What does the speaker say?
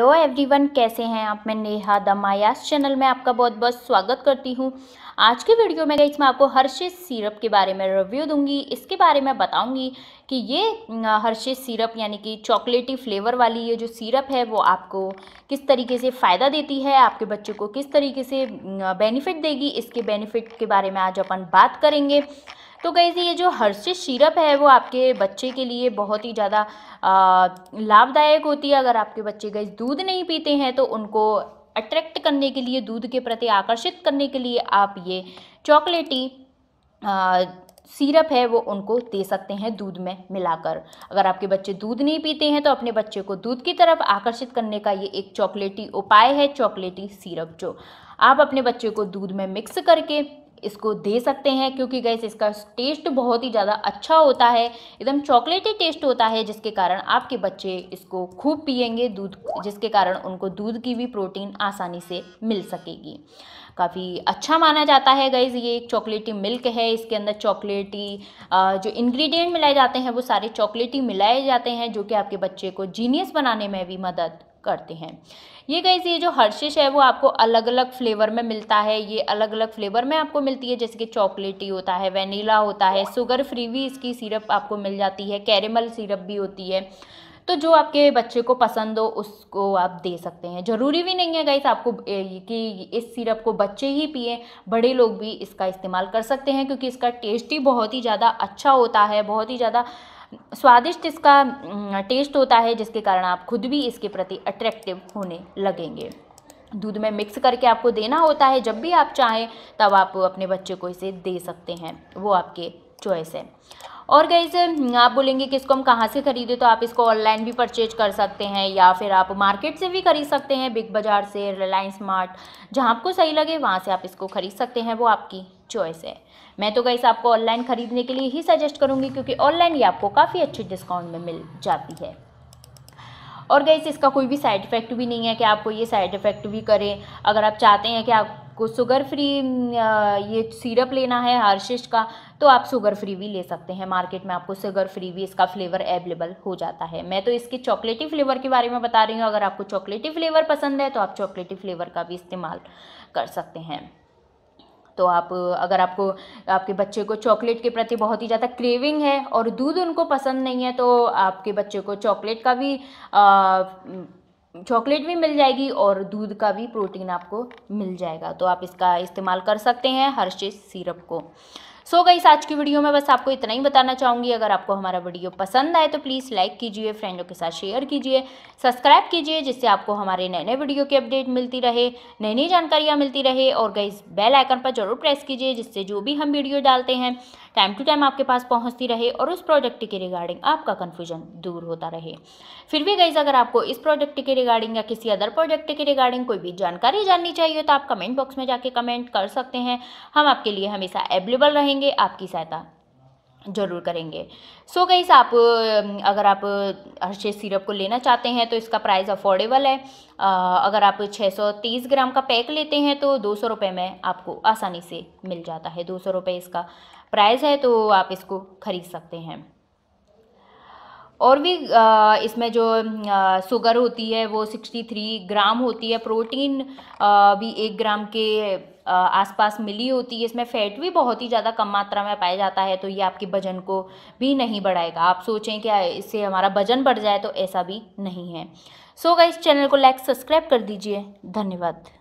hello everyone कैसे हैं आप मैं नेहा दमायास चैनल में आपका बहुत बहुत स्वागत करती हूं आज के वीडियो में गई मैं आपको हर्षिस सिरप के बारे में रिव्यू दूंगी इसके बारे में बताऊंगी कि ये हर्षिस सिरप यानी कि चॉकलेटी फ्लेवर वाली ये जो सिरप है वो आपको किस तरीके से फ़ायदा देती है आपके बच्चों को किस तरीके से बेनिफिट देगी इसके बेनिफिट के बारे में आज अपन बात करेंगे तो गई ये जो हर्षित सिरप है वो आपके बच्चे के लिए बहुत ही ज़्यादा लाभदायक होती है अगर आपके बच्चे गई दूध नहीं पीते हैं तो उनको अट्रैक्ट करने के लिए दूध के प्रति आकर्षित करने के लिए आप ये चॉकलेटी सीरप है वो उनको दे सकते हैं दूध में मिलाकर अगर आपके बच्चे दूध नहीं पीते हैं तो अपने बच्चे को दूध की तरफ आकर्षित करने का ये एक चॉकलेटी उपाय है चॉकलेटी सीरप जो आप अपने बच्चे को दूध में मिक्स करके इसको दे सकते हैं क्योंकि गैस इसका टेस्ट बहुत ही ज़्यादा अच्छा होता है एकदम चॉकलेटी टेस्ट होता है जिसके कारण आपके बच्चे इसको खूब पियेंगे दूध जिसके कारण उनको दूध की भी प्रोटीन आसानी से मिल सकेगी काफ़ी अच्छा माना जाता है गैस ये एक चॉकलेटी मिल्क है इसके अंदर चॉकलेटी जो इंग्रेडिएंट मिलाए जाते हैं वो सारे चॉकलेटी मिलाए जाते हैं जो कि आपके बच्चे को जीनियस बनाने में भी मदद करते हैं ये गई ये जो हर्शिश है वो आपको अलग अलग फ्लेवर में मिलता है ये अलग अलग फ्लेवर में आपको मिलती है जैसे कि चॉकलेटी होता है वेनीला होता है शुगर फ्री भी इसकी सिरप आपको मिल जाती है कैरेमल सिरप भी होती है तो जो आपके बच्चे को पसंद हो उसको आप दे सकते हैं ज़रूरी भी नहीं है गाइस आपको कि इस सिरप को बच्चे ही पिए बड़े लोग भी इसका इस्तेमाल कर सकते हैं क्योंकि इसका टेस्ट ही बहुत ही ज़्यादा अच्छा होता है बहुत ही ज़्यादा स्वादिष्ट इसका टेस्ट होता है जिसके कारण आप खुद भी इसके प्रति अट्रैक्टिव होने लगेंगे दूध में मिक्स करके आपको देना होता है जब भी आप चाहें तब आप अपने बच्चे को इसे दे सकते हैं वो आपके चॉइस है और गई आप बोलेंगे कि इसको हम कहाँ से खरीदें तो आप इसको ऑनलाइन भी परचेज कर सकते हैं या फिर आप मार्केट से भी खरीद सकते हैं बिग बाज़ार से रिलायंस मार्ट जहाँ आपको सही लगे वहाँ से आप इसको खरीद सकते हैं वो आपकी चॉइस है मैं तो गई आपको ऑनलाइन ख़रीदने के लिए ही सजेस्ट करूँगी क्योंकि ऑनलाइन ये आपको काफ़ी अच्छे डिस्काउंट में मिल जाती है और गई इसका कोई भी साइड इफ़ेक्ट भी नहीं है कि आपको ये साइड इफ़ेक्ट भी करें अगर आप चाहते हैं कि आप आपको शुगर फ्री ये सिरप लेना है हार्शिश का तो आप शुगर फ्री भी ले सकते हैं मार्केट में आपको शुगर फ्री भी इसका फ्लेवर अवेलेबल हो जाता है मैं तो इसके चॉकलेटी फ्लेवर के बारे में बता रही हूँ अगर आपको चॉकलेटी फ्लेवर पसंद है तो आप चॉकलेटी फ्लेवर का भी इस्तेमाल कर सकते हैं तो आप अगर आपको आपके बच्चे को चॉकलेट के प्रति बहुत ही ज़्यादा क्रेविंग है और दूध उनको पसंद नहीं है तो आपके बच्चे को चॉकलेट का भी आ, चॉकलेट भी मिल जाएगी और दूध का भी प्रोटीन आपको मिल जाएगा तो आप इसका इस्तेमाल कर सकते हैं हर चीज़ सिरप को सो so गई आज की वीडियो में बस आपको इतना ही बताना चाहूँगी अगर आपको हमारा वीडियो पसंद आए तो प्लीज़ लाइक कीजिए फ्रेंडों के साथ शेयर कीजिए सब्सक्राइब कीजिए जिससे आपको हमारे नए नए वीडियो की अपडेट मिलती रहे नई नई जानकारियाँ मिलती रहे और गई बेल आइकन पर जरूर प्रेस कीजिए जिससे जो भी हम वीडियो डालते हैं टाइम टू टाइम आपके पास पहुंचती रहे और उस प्रोजेक्ट के रिगार्डिंग आपका कन्फ्यूजन दूर होता रहे फिर भी गाइज अगर आपको इस प्रोजेक्ट के रिगार्डिंग या किसी अदर प्रोजेक्ट के रिगार्डिंग कोई भी जानकारी जाननी चाहिए तो आप कमेंट बॉक्स में जाके कमेंट कर सकते हैं हम आपके लिए हमेशा अवेलेबल रहेंगे आपकी सहायता जरूर करेंगे सो so गईस आप अगर आप हर्षे सिरप को लेना चाहते हैं तो इसका प्राइस अफोर्डेबल है अगर आप 630 ग्राम का पैक लेते हैं तो दो सौ में आपको आसानी से मिल जाता है दो सौ इसका प्राइस है तो आप इसको ख़रीद सकते हैं और भी इसमें जो शुगर होती है वो 63 ग्राम होती है प्रोटीन भी एक ग्राम के आसपास मिली होती है इसमें फैट भी बहुत ही ज़्यादा कम मात्रा में पाया जाता है तो ये आपके वजन को भी नहीं बढ़ाएगा आप सोचें कि इससे हमारा वजन बढ़ जाए तो ऐसा भी नहीं है सो so, इस चैनल को लाइक सब्सक्राइब कर दीजिए धन्यवाद